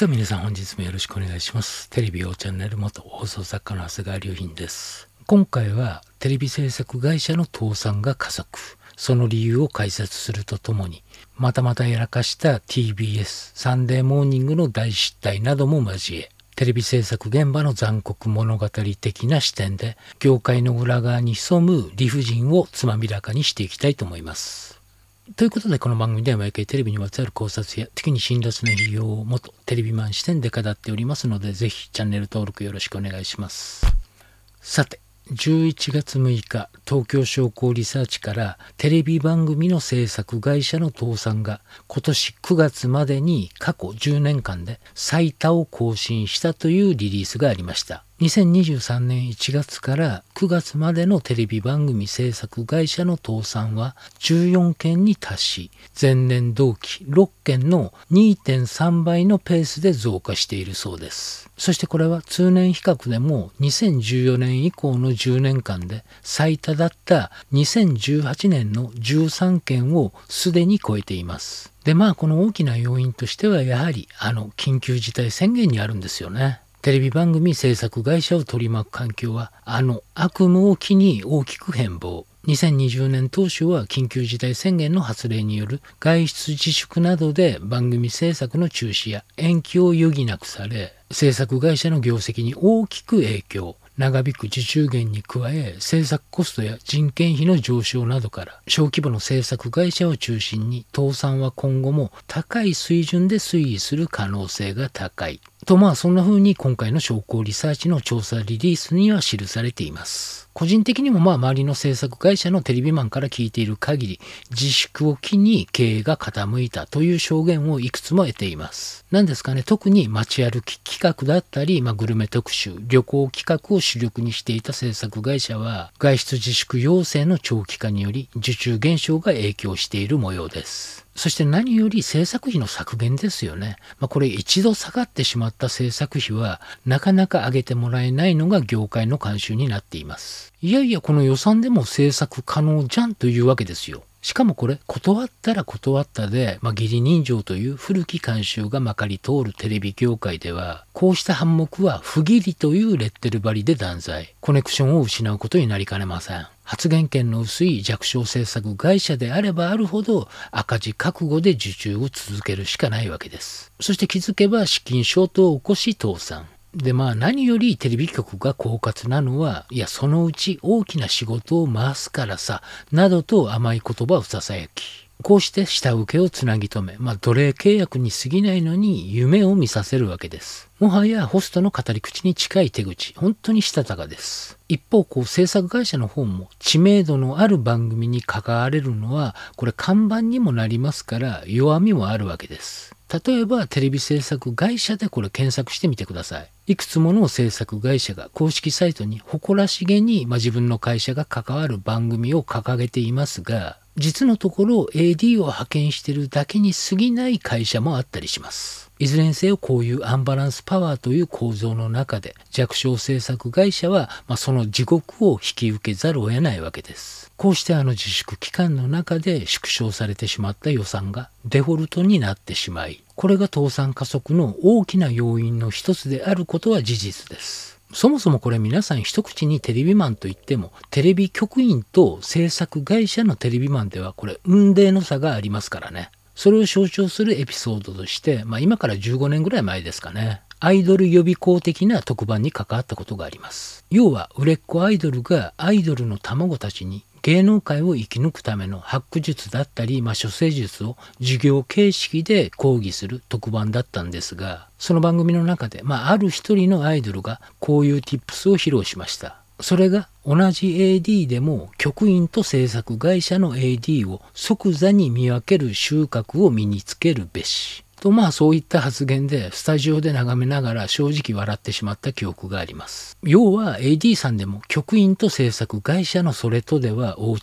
さあ皆さん本日もよろしくお願いします。テレビ用チャンネル元放送作家の長谷川隆品です。今回はテレビ制作会社の倒産が加速。その理由を解説するとともに、またまたやらかした TBS サンデーモーニングの大失態なども交え、テレビ制作現場の残酷物語的な視点で、業界の裏側に潜む理不尽をつまびらかにしていきたいと思います。ということで、この番組では毎回テレビにまつわる考察や、時に辛辣な批評を元テレビマン視点で語っておりますので、ぜひチャンネル登録よろしくお願いします。さて、11月6日、東京商工リサーチからテレビ番組の制作会社の倒産が今年9月までに過去10年間で最多を更新したというリリースがありました。2023年1月から9月までのテレビ番組制作会社の倒産は14件に達し、前年同期6件の2.3倍のペースで増加しているそうです。そしてこれは通年比較でも2014年以降の10年間で最多だった2018年の13件をすでに超えています。でまあこの大きな要因としてはやはりあの緊急事態宣言にあるんですよね。テレビ番組制作会社を取り巻く環境はあの悪夢を機に大きく変貌2020年当初は緊急事態宣言の発令による外出自粛などで番組制作の中止や延期を余儀なくされ制作会社の業績に大きく影響長引く受注減に加え制作コストや人件費の上昇などから小規模の制作会社を中心に倒産は今後も高い水準で推移する可能性が高いとまあそんな風に今回の商工リサーチの調査リリースには記されています。個人的にもまあ周りの制作会社のテレビマンから聞いている限り自粛を機に経営が傾いたという証言をいくつも得ています。何ですかね特に街歩き企画だったり、まあ、グルメ特集旅行企画を主力にしていた制作会社は外出自粛要請の長期化により受注減少が影響している模様です。そして何より制作費の削減ですよね。まあ、これ一度下がってしまった制作費はなかなか上げてもらえないのが業界の慣習になっています。いやいやこの予算でも制作可能じゃんというわけですよ。しかもこれ断ったら断ったで、まあ、義理人情という古き慣習がまかり通るテレビ業界ではこうした反目は不義理というレッテル張りで断罪コネクションを失うことになりかねません。発言権の薄い弱小政策会社であればあるほど赤字覚悟で受注を続けるしかないわけです。そして気づけば資金ショートを起こし倒産。でまあ何よりテレビ局が狡猾なのはいやそのうち大きな仕事を回すからさなどと甘い言葉をささやきこうして下請けをつなぎ止め、まあ、奴隷契約に過ぎないのに夢を見させるわけです。もはやホストの語り口に近い手口、本当にしたたかです。一方、こう制作会社の方も知名度のある番組に関われるのは、これ看板にもなりますから弱みもあるわけです。例えばテレビ制作会社でこれ検索してみてください。いくつもの制作会社が公式サイトに誇らしげに、まあ、自分の会社が関わる番組を掲げていますが、実のところ AD を派遣してるだけに過ぎない会社もあったりします。いずれにせよこういうアンバランスパワーという構造の中で弱小制作会社は、まあ、その地獄を引き受けざるを得ないわけです。こうしてあの自粛期間の中で縮小されてしまった予算がデフォルトになってしまい、これが倒産加速の大きな要因の一つであることは事実です。そもそもこれ皆さん一口にテレビマンと言っても、テレビ局員と制作会社のテレビマンではこれ、運命の差がありますからね。それを象徴するエピソードとして、まあ、今から15年ぐらい前ですかねアイドル予備校的な特番に関わったことがあります要は売れっ子アイドルがアイドルの卵たちに芸能界を生き抜くための発掘術だったり、まあ、処世術を授業形式で講義する特番だったんですがその番組の中で、まあ、ある一人のアイドルがこういう tips を披露しましたそれが同じ AD でも局員と制作会社の AD を即座に見分ける収穫を身につけるべし。とまあそういった発言でスタジオで眺めながら正直笑ってしまった記憶があります。要は AD さんでも局員と制作会社のそれとでは大違い。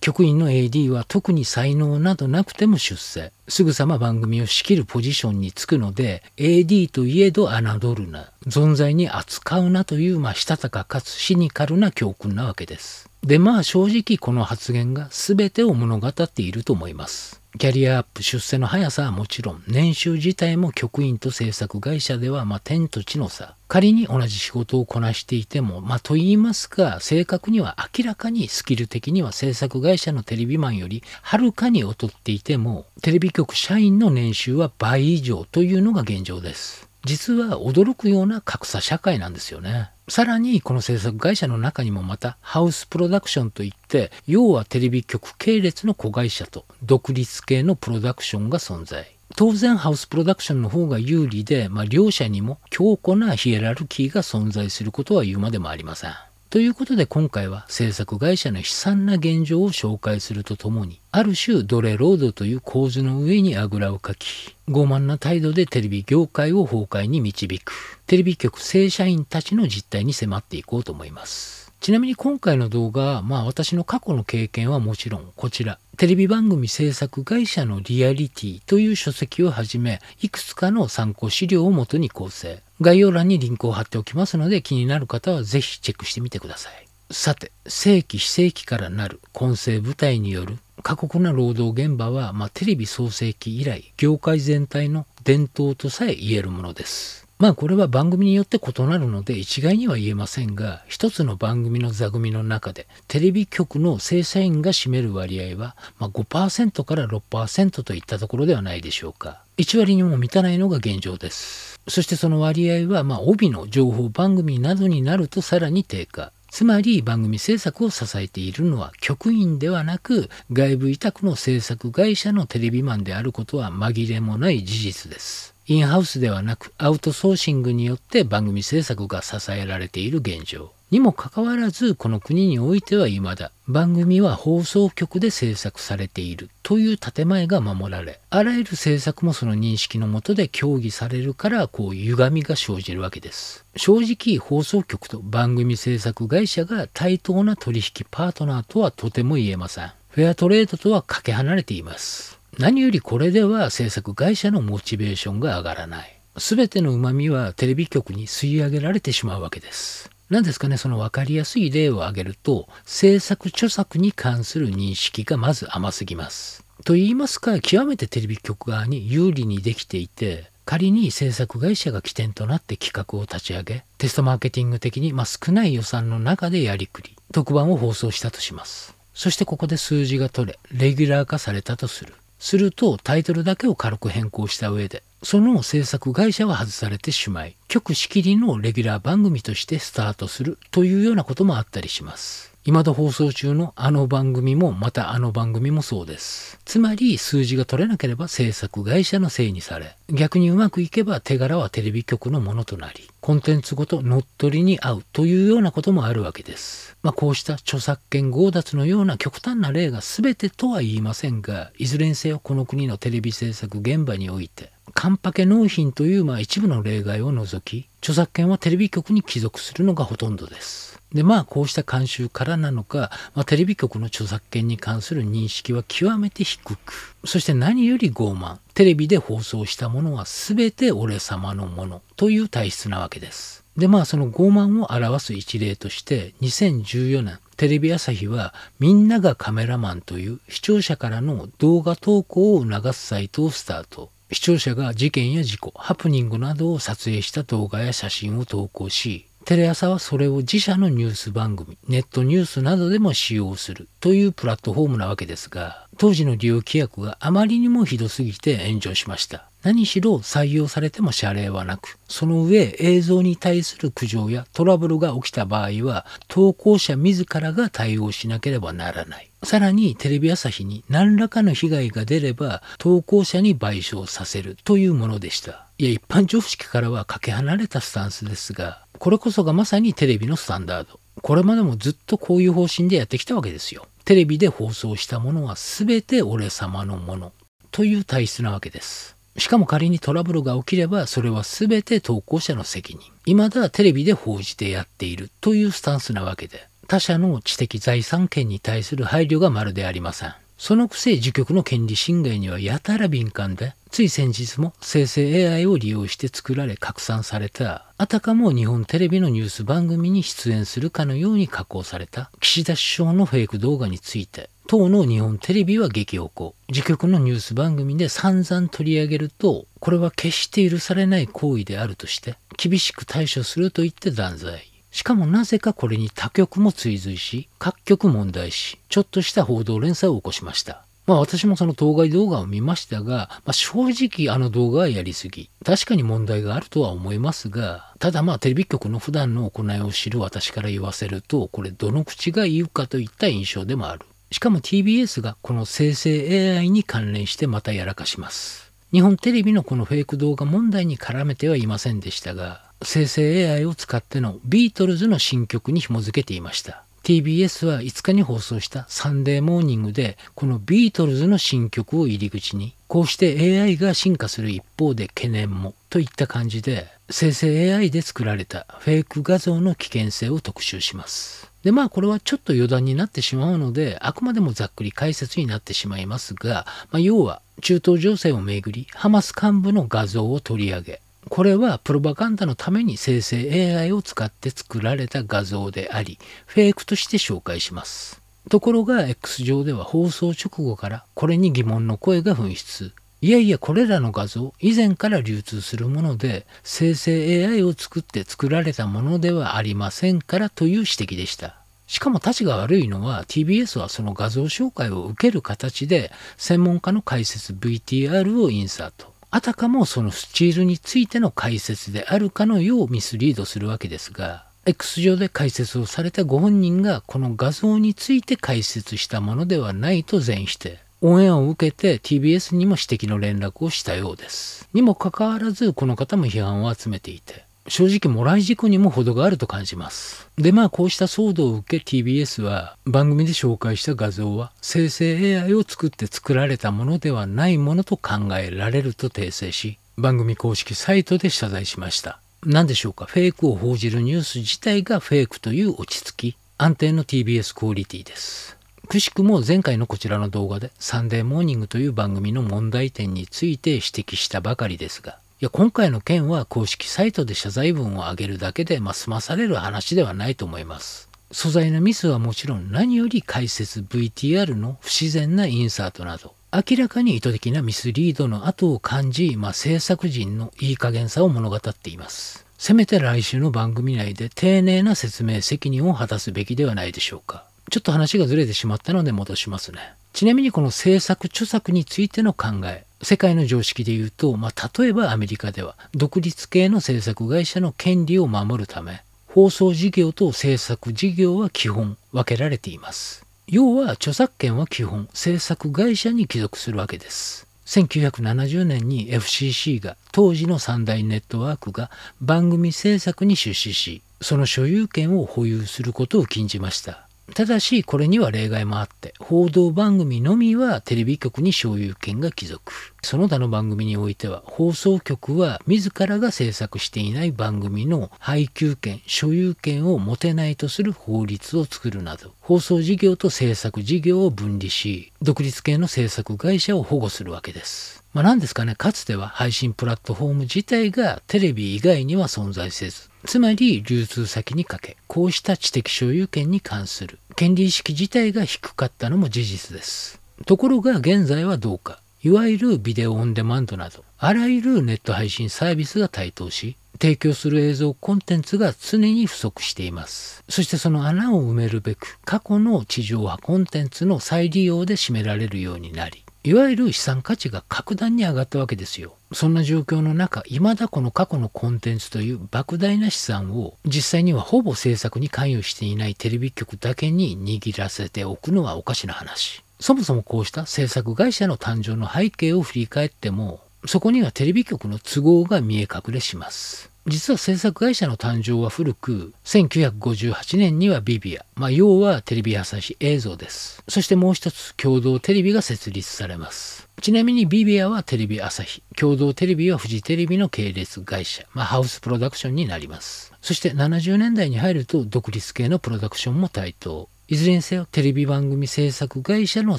局員の AD は特に才能などなくても出世すぐさま番組を仕切るポジションにつくので AD といえど侮るな存在に扱うなというまあしたたかかつシニカルな教訓なわけですでまあ正直この発言が全てを物語っていると思いますキャリアアップ出世の速さはもちろん年収自体も局員と制作会社ではま天と地の差仮に同じ仕事をこなしていても、まあ、と言いますか、正確には明らかにスキル的には制作会社のテレビマンよりはるかに劣っていても、テレビ局社員の年収は倍以上というのが現状です。実は驚くような格差社会なんですよね。さらに、この制作会社の中にもまた、ハウスプロダクションといって、要はテレビ局系列の子会社と、独立系のプロダクションが存在。当然ハウスプロダクションの方が有利で、まあ、両者にも強固なヒエラルキーが存在することは言うまでもありません。ということで今回は制作会社の悲惨な現状を紹介するとともに、ある種奴隷労働という構図の上にあぐらをかき、傲慢な態度でテレビ業界を崩壊に導く、テレビ局正社員たちの実態に迫っていこうと思います。ちなみに今回の動画、まあ私の過去の経験はもちろんこちら、テレビ番組制作会社のリアリティという書籍をはじめ、いくつかの参考資料をもとに構成。概要欄にリンクを貼っておきますので気になる方はぜひチェックしてみてください。さて、正規非正規からなる混成部隊による過酷な労働現場は、まあ、テレビ創世期以来、業界全体の伝統とさえ言えるものです。まあこれは番組によって異なるので一概には言えませんが一つの番組の座組の中でテレビ局の正社員が占める割合は、まあ、5%から6%といったところではないでしょうか1割にも満たないのが現状ですそしてその割合は、まあ、帯の情報番組などになるとさらに低下つまり番組制作を支えているのは局員ではなく外部委託の制作会社のテレビマンであることは紛れもない事実ですインハウスではなくアウトソーシングによって番組制作が支えられている現状。にもかかわらず、この国においては未だ、番組は放送局で制作されているという建前が守られ、あらゆる政策もその認識のもとで協議されるから、こう歪みが生じるわけです。正直、放送局と番組制作会社が対等な取引パートナーとはとても言えません。フェアトレードとはかけ離れています。何よりこれでは制作会社のモチベーションが上がらない。全ての旨味はテレビ局に吸い上げられてしまうわけです。何ですかね、その分かりやすい例を挙げると、制作著作に関する認識がまず甘すぎます。と言いますか、極めてテレビ局側に有利にできていて、仮に制作会社が起点となって企画を立ち上げ、テストマーケティング的に、まあ、少ない予算の中でやりくり、特番を放送したとします。そしてここで数字が取れ、レギュラー化されたとする。するとタイトルだけを軽く変更した上でその制作会社は外されてしまい局仕切りのレギュラー番組としてスタートするというようなこともあったりします。未だ放送中のあの番組もまたあの番組もそうです。つまり数字が取れなければ制作会社のせいにされ、逆にうまくいけば手柄はテレビ局のものとなり、コンテンツごと乗っ取りに合うというようなこともあるわけです。まあこうした著作権強奪のような極端な例が全てとは言いませんが、いずれにせよこの国のテレビ制作現場において、カンパケ納品というまあ一部の例外を除き、著作権はテレビ局に帰属するのがほとんどです。で、まあこうした慣習からなのか、まあ、テレビ局の著作権に関する認識は極めて低く、そして何より傲慢、テレビで放送したものは全て俺様のものという体質なわけです。で、まあその傲慢を表す一例として、2014年、テレビ朝日はみんながカメラマンという視聴者からの動画投稿を促すサイトをスタート。視聴者が事件や事故、ハプニングなどを撮影した動画や写真を投稿し、テレ朝はそれを自社のニュース番組、ネットニュースなどでも使用するというプラットフォームなわけですが、当時の利用規約があまりにもひどすぎて炎上しました。何しろ採用されても謝礼はなく、その上映像に対する苦情やトラブルが起きた場合は、投稿者自らが対応しなければならない。さらにテレビ朝日に何らかの被害が出れば、投稿者に賠償させるというものでした。いや、一般常識からはかけ離れたスタンスですが、これこそがまさにテレビのスタンダード。これまでもずっとこういう方針でやってきたわけですよ。テレビで放送したものは全て俺様のものという体質なわけです。しかも仮にトラブルが起きれば、それは全て投稿者の責任。未だテレビで報じてやっているというスタンスなわけで、他者の知的財産権に対する配慮がまるでありません。そのくせ自局の権利侵害にはやたら敏感で、つい先日も生成 AI を利用して作られ拡散された、あたかも日本テレビのニュース番組に出演するかのように加工された、岸田首相のフェイク動画について、当の日本テレビは激おこ自局のニュース番組で散々取り上げるとこれは決して許されない行為であるとして厳しく対処すると言って断罪しかもなぜかこれに他局も追随し各局問題しちょっとした報道連載を起こしましたまあ私もその当該動画を見ましたが、まあ、正直あの動画はやりすぎ。確かに問題があるとは思いますが、ただまあテレビ局の普段の行いを知る私から言わせると、これどの口が言うかといった印象でもある。しかも TBS がこの生成 AI に関連してまたやらかします。日本テレビのこのフェイク動画問題に絡めてはいませんでしたが、生成 AI を使ってのビートルズの新曲に紐づけていました。TBS は5日に放送したサンデーモーニングでこのビートルズの新曲を入り口にこうして AI が進化する一方で懸念もといった感じで生成 AI で作られたフェイク画像の危険性を特集します。でまあこれはちょっと余談になってしまうのであくまでもざっくり解説になってしまいますが、まあ、要は中東情勢をめぐりハマス幹部の画像を取り上げこれはプロパガンダのために生成 AI を使って作られた画像でありフェイクとして紹介しますところが X 上では放送直後からこれに疑問の声が噴出いやいやこれらの画像以前から流通するもので生成 AI を作って作られたものではありませんからという指摘でしたしかもたちが悪いのは TBS はその画像紹介を受ける形で専門家の解説 VTR をインサートあたかもそのスチールについての解説であるかのようミスリードするわけですが X 上で解説をされたご本人がこの画像について解説したものではないと全否定オンエアを受けて TBS にも指摘の連絡をしたようです。にもかかわらず、この方も批判を集めていて、正直もらい事故にも程があると感じます。で、まあこうした騒動を受け TBS は番組で紹介した画像は生成 AI を作って作られたものではないものと考えられると訂正し、番組公式サイトで謝罪しました。何でしょうか、フェイクを報じるニュース自体がフェイクという落ち着き、安定の TBS クオリティです。くしくも前回のこちらの動画でサンデーモーニングという番組の問題点について指摘したばかりですが、いや今回の件は公式サイトで謝罪文を上げるだけで、まあ、済まされる話ではないと思います。素材のミスはもちろん何より解説 VTR の不自然なインサートなど明らかに意図的なミスリードの跡を感じ、まあ、制作陣のいい加減さを物語っていますせめて来週の番組内で丁寧な説明責任を果たすべきではないでしょうかちょっと話がずれてしまったので戻しますね。ちなみにこの政策著作についての考え、世界の常識で言うと、まあ、例えばアメリカでは、独立系の制作会社の権利を守るため、放送事業と制作事業は基本分けられています。要は著作権は基本制作会社に帰属するわけです。1970年に FCC が当時の三大ネットワークが番組制作に出資し、その所有権を保有することを禁じました。ただし、これには例外もあって、報道番組のみはテレビ局に所有権が帰属。その他の番組においては、放送局は自らが制作していない番組の配給権、所有権を持てないとする法律を作るなど、放送事業と制作事業を分離し、独立系の制作会社を保護するわけです。まあ、何ですかね、かつては配信プラットフォーム自体がテレビ以外には存在せず、つまり流通先にかけ、こうした知的所有権に関する権利意識自体が低かったのも事実です。ところが現在はどうか、いわゆるビデオオンデマンドなど、あらゆるネット配信サービスが台頭し、提供する映像コンテンツが常に不足しています。そしてその穴を埋めるべく、過去の地上波コンテンツの再利用で占められるようになり、いわゆる資産価値が格段に上がったわけですよ。そんな状況の中、未だこの過去のコンテンツという莫大な資産を実際にはほぼ制作に関与していないテレビ局だけに握らせておくのはおかしな話。そもそもこうした制作会社の誕生の背景を振り返っても、そこにはテレビ局の都合が見え隠れします。実は制作会社の誕生は古く、1958年にはビビア、まあ、要はテレビ朝日映像です。そしてもう一つ、共同テレビが設立されます。ちなみにビビアはテレビ朝日、共同テレビはフジテレビの系列会社、まあ、ハウスプロダクションになります。そして70年代に入ると独立系のプロダクションも台頭。いずれにせよテレビ番組制作会社の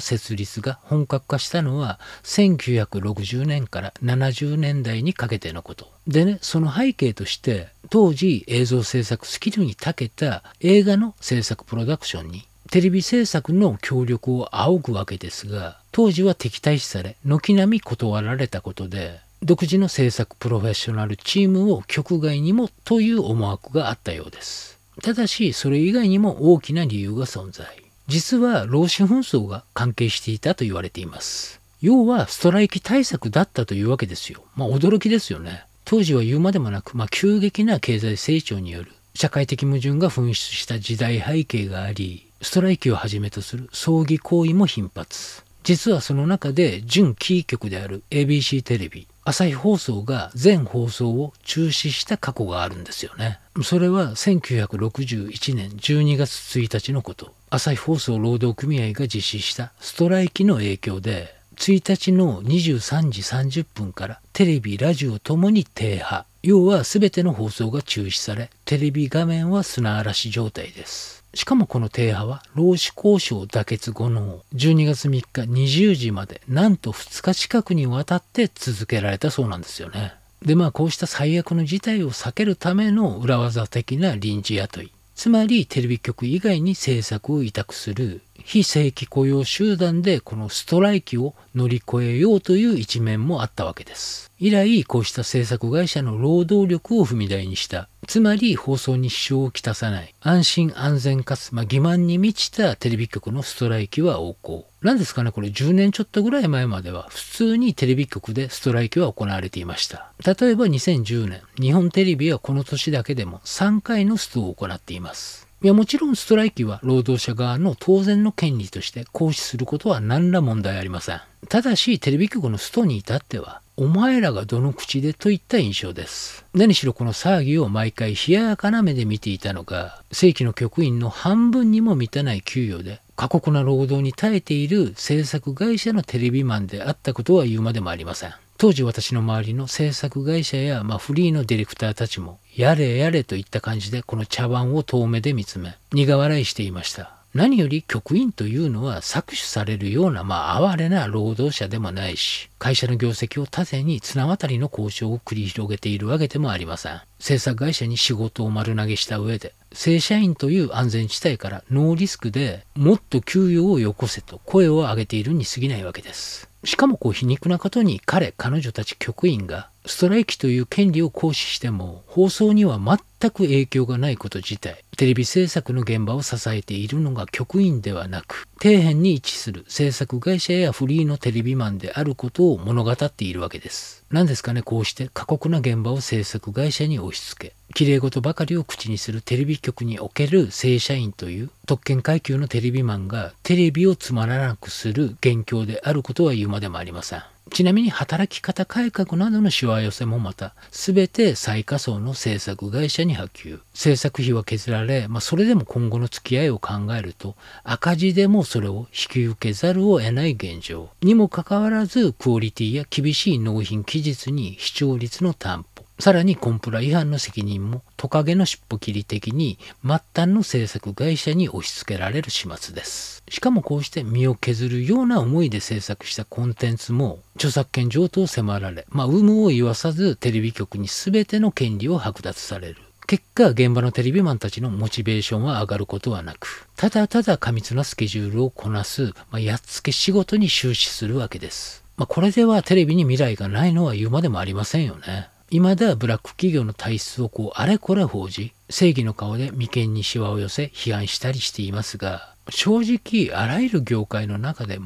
設立が本格化したのは1960年から70年代にかけてのこと。でね、その背景として当時映像制作スキルに長けた映画の制作プロダクションにテレビ制作の協力を仰ぐわけですが当時は敵対視され軒並み断られたことで独自の制作プロフェッショナルチームを局外にもという思惑があったようです。ただし、それ以外にも大きな理由が存在。実は、老子紛争が関係していたと言われています。要は、ストライキ対策だったというわけですよ。まあ、驚きですよね。当時は言うまでもなく、まあ、急激な経済成長による社会的矛盾が噴出した時代背景があり、ストライキをはじめとする葬儀行為も頻発。実はその中で準キー局である ABC テレビ朝日放送が全放送を中止した過去があるんですよね。それは1961年12月1日のこと。朝日放送労働組合が実施したストライキの影響で、1日の23時30分からテレビ、ラジオともに停波。要は全ての放送が中止され、テレビ画面は砂嵐状態です。しかもこの提案は労使交渉妥結後の12月3日20時までなんと2日近くにわたって続けられたそうなんですよね。でまあこうした最悪の事態を避けるための裏技的な臨時雇いつまりテレビ局以外に制作を委託する非正規雇用集団でこのストライキを乗り越えようという一面もあったわけです。以来こうした制作会社の労働力を踏み台にしたつまり放送に支障をきたさない、安心安全かつ、まあ、欺瞞に満ちたテレビ局のストライキは横行。なんですかね、これ10年ちょっとぐらい前までは普通にテレビ局でストライキは行われていました。例えば2010年、日本テレビはこの年だけでも3回のストを行っています。いやもちろんストライキは労働者側の当然の権利として行使することは何ら問題ありません。ただしテレビ局のストに至ってはお前らがどの口でといった印象です。何しろこの騒ぎを毎回冷ややかな目で見ていたのが、正規の局員の半分にも満たない給与で、過酷な労働に耐えている制作会社のテレビマンであったことは言うまでもありません。当時私の周りの制作会社や、まあ、フリーのディレクターたちも、やれやれといった感じでこの茶碗を遠目で見つめ、苦笑いしていました。何より局員というのは搾取されるような、まあ、哀れな労働者でもないし、会社の業績を盾に綱渡りの交渉を繰り広げているわけでもありません。制作会社に仕事を丸投げした上で、正社員という安全地帯からノーリスクでもっと給与をよこせと声を上げているに過ぎないわけです。しかもこう皮肉なことに彼、彼女たち局員がストライキという権利を行使しても放送には全く影響がないこと自体、テレビ制作の現場を支えているのが局員ではなく、底辺に位置する制作会社やフリーのテレビマンであることを物語っているわけです。何ですかね、こうして過酷な現場を制作会社に押し付け、綺麗事ばかりを口にするテレビ局における正社員という特権階級のテレビマンがテレビをつまらなくする元凶であることは言うまでもありません。ちなみに働き方改革などのしわ寄せもまた全て最下層の制作会社に波及制作費は削られ、まあ、それでも今後の付き合いを考えると赤字でもそれを引き受けざるを得ない現状にもかかわらずクオリティや厳しい納品期日に視聴率の担保さらにコンプラ違反の責任もトカゲの尻尾切り的に末端の制作会社に押し付けられる始末です。しかもこうして身を削るような思いで制作したコンテンツも著作権上等を迫られ、まあ、有無を言わさずテレビ局に全ての権利を剥奪される。結果、現場のテレビマンたちのモチベーションは上がることはなく、ただただ過密なスケジュールをこなす、まあ、やっつけ仕事に終始するわけです。まあ、これではテレビに未来がないのは言うまでもありませんよね。未だブラック企業の体質をこうあれこれ報じ、正義の顔で眉間にしわを寄せ批判したりしていますが、正直あらゆる業界の中で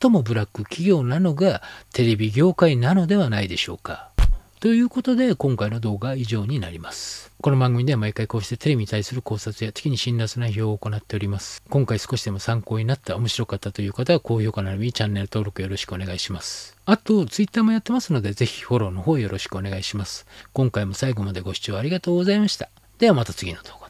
最もブラック企業なのがテレビ業界なのではないでしょうか。ということで、今回の動画は以上になります。この番組では毎回こうしてテレビに対する考察や時に辛辣な批評を行っております。今回少しでも参考になった、面白かったという方は高評価並びチャンネル登録よろしくお願いします。あと、Twitter もやってますので、ぜひフォローの方よろしくお願いします。今回も最後までご視聴ありがとうございました。ではまた次の動画。